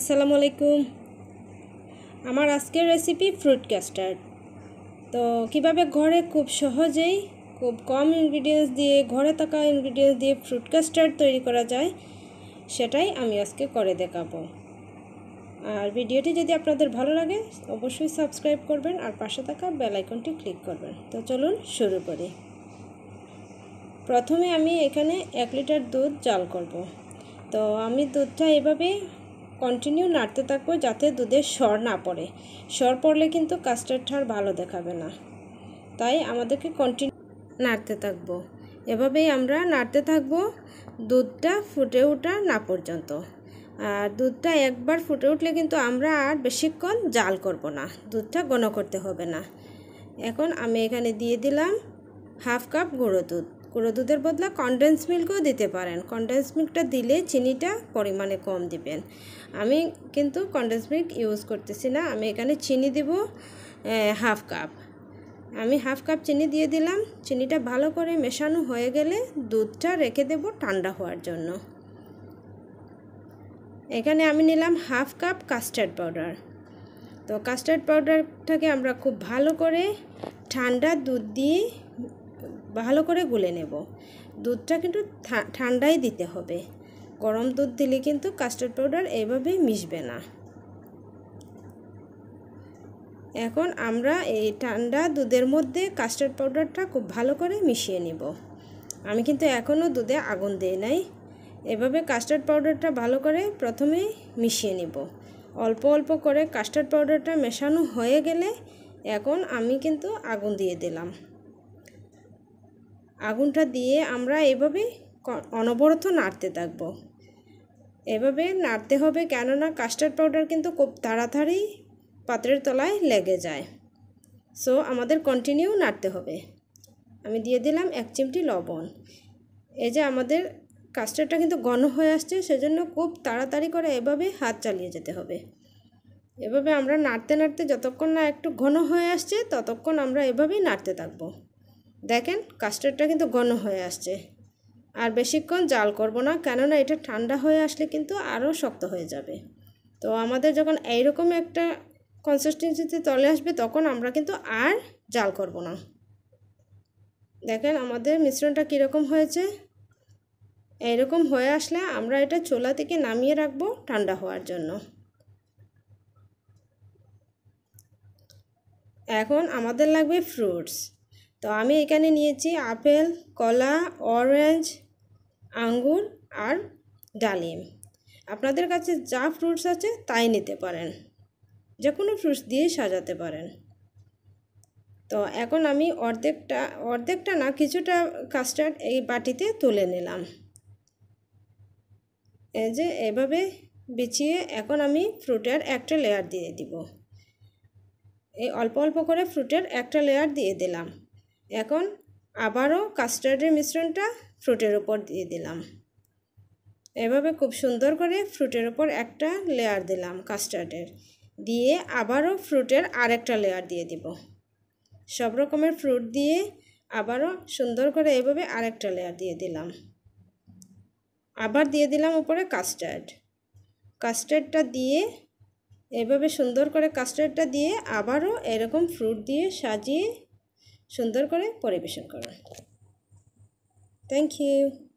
আসসালামু আলাইকুম আমার আজকের রেসিপি ফ্রুট কাস্টার্ড তো কিভাবে ঘরে খুব সহজেই খুব কম ইনগ্রিডিয়েন্টস দিয়ে ঘরে থাকা ইনগ্রিডিয়েন্টস দিয়ে ফ্রুট কাস্টার্ড তৈরি করা যায় সেটাই আমি আজকে করে দেখাবো আর ভিডিওটি যদি আপনাদের ভালো লাগে অবশ্যই সাবস্ক্রাইব করবেন আর পাশে থাকা বেল আইকনটি ক্লিক করবেন তো চলুন শুরু করি প্রথমে আমি এখানে এক লিটার দুধ জাল করব তো আমি দুধটা এভাবে কন্টিনিউ নাড়তে থাকবো যাতে দুধের সর না পড়ে সর পড়লে কিন্তু কাস্টার্ড আর ভালো দেখাবে না তাই আমাদেরকে কন্টিনিউ নাড়তে থাকবো এভাবেই আমরা নাড়তে থাকবো দুধটা ফুটে ওঠা না পর্যন্ত আর দুধটা একবার ফুটে উঠলে কিন্তু আমরা আর বেশিক্ষণ জাল করব না দুধটা গণ করতে হবে না এখন আমি এখানে দিয়ে দিলাম হাফ কাপ গুঁড়ো দুধ গুঁড়ো দুধের বদলা কনডেন্স মিল্কও দিতে পারেন কনডেন্স মিল্কটা দিলে চিনিটা পরিমাণে কম দিবেন আমি কিন্তু কনডেন্স মিল্ক ইউজ করতেছি না আমি এখানে চিনি দেব হাফ কাপ আমি হাফ কাপ চিনি দিয়ে দিলাম চিনিটা ভালো করে মেশানো হয়ে গেলে দুধটা রেখে দেব ঠান্ডা হওয়ার জন্য এখানে আমি নিলাম হাফ কাপ কাস্টার্ড পাউডার তো কাস্টার্ড পাউডারটাকে আমরা খুব ভালো করে ঠান্ডা দুধ দিয়ে ভালো করে গুলে নেব দুধটা কিন্তু ঠান্ডাই দিতে হবে গরম দুধ দিলে কিন্তু কাস্টার্ড পাউডার এইভাবে মিশবে না এখন আমরা এই ঠান্ডা দুধের মধ্যে কাস্টার্ড পাউডারটা খুব ভালো করে মিশিয়ে নিব আমি কিন্তু এখনও দুধে আগুন দিই নাই এভাবে কাস্টার্ড পাউডারটা ভালো করে প্রথমে মিশিয়ে নিব অল্প অল্প করে কাস্টার্ড পাউডারটা মেশানো হয়ে গেলে এখন আমি কিন্তু আগুন দিয়ে দিলাম আগুনটা দিয়ে আমরা এভাবে অনবরত নাড়তে থাকব এভাবে নাড়তে হবে কেননা কাস্টার্ড পাউডার কিন্তু খুব তাড়াতাড়ি পাত্রের তলায় লেগে যায় সো আমাদের কন্টিনিউ নাড়তে হবে আমি দিয়ে দিলাম এক চিমটি লবণ এই যে আমাদের কাস্টার্ডটা কিন্তু ঘন হয়ে আসছে সেজন্য খুব তাড়াতাড়ি করে এভাবে হাত চালিয়ে যেতে হবে এভাবে আমরা নাড়তে নাড়তে যতক্ষণ না একটু ঘন হয়ে আসছে ততক্ষণ আমরা এভাবেই নাড়তে থাকবো দেখেন কাস্টার্ডটা কিন্তু ঘন হয়ে আসছে আর বেশিক্ষণ জাল করব না কেননা এটা ঠান্ডা হয়ে আসলে কিন্তু আরও শক্ত হয়ে যাবে তো আমাদের যখন এইরকম একটা কনসিস্টেন্সিতে তলে আসবে তখন আমরা কিন্তু আর জাল করব না দেখেন আমাদের মিশ্রণটা কীরকম হয়েছে এইরকম হয়ে আসলে আমরা এটা চোলা থেকে নামিয়ে রাখবো ঠান্ডা হওয়ার জন্য এখন আমাদের লাগবে ফ্রুটস তো আমি এখানে নিয়েছি আপেল কলা অরেঞ্জ আঙ্গুর আর ডালিম আপনাদের কাছে যা ফ্রুটস আছে তাই নিতে পারেন যে কোনো ফ্রুটস দিয়ে সাজাতে পারেন তো এখন আমি অর্ধেকটা অর্ধেকটা না কিছুটা কাস্টার্ড এই বাটিতে তুলে নিলাম এই যে এভাবে বিছিয়ে এখন আমি ফ্রুটের একটা লেয়ার দিয়ে দিব এই অল্প অল্প করে ফ্রুটের একটা লেয়ার দিয়ে দিলাম এখন আবারও কাস্টার্ডের মিশ্রণটা ফ্রুটের ওপর দিয়ে দিলাম এভাবে খুব সুন্দর করে ফ্রুটের ওপর একটা লেয়ার দিলাম কাস্টার্ডের দিয়ে আবারও ফ্রুটের আরেকটা লেয়ার দিয়ে দিব সব রকমের ফ্রুট দিয়ে আবারও সুন্দর করে এভাবে আরেকটা লেয়ার দিয়ে দিলাম আবার দিয়ে দিলাম উপরে কাস্টার্ড কাস্টার্ডটা দিয়ে এভাবে সুন্দর করে কাস্টার্ডটা দিয়ে আবারও এরকম ফ্রুট দিয়ে সাজিয়ে সুন্দর করে পরিবেশন করুন থ্যাংক ইউ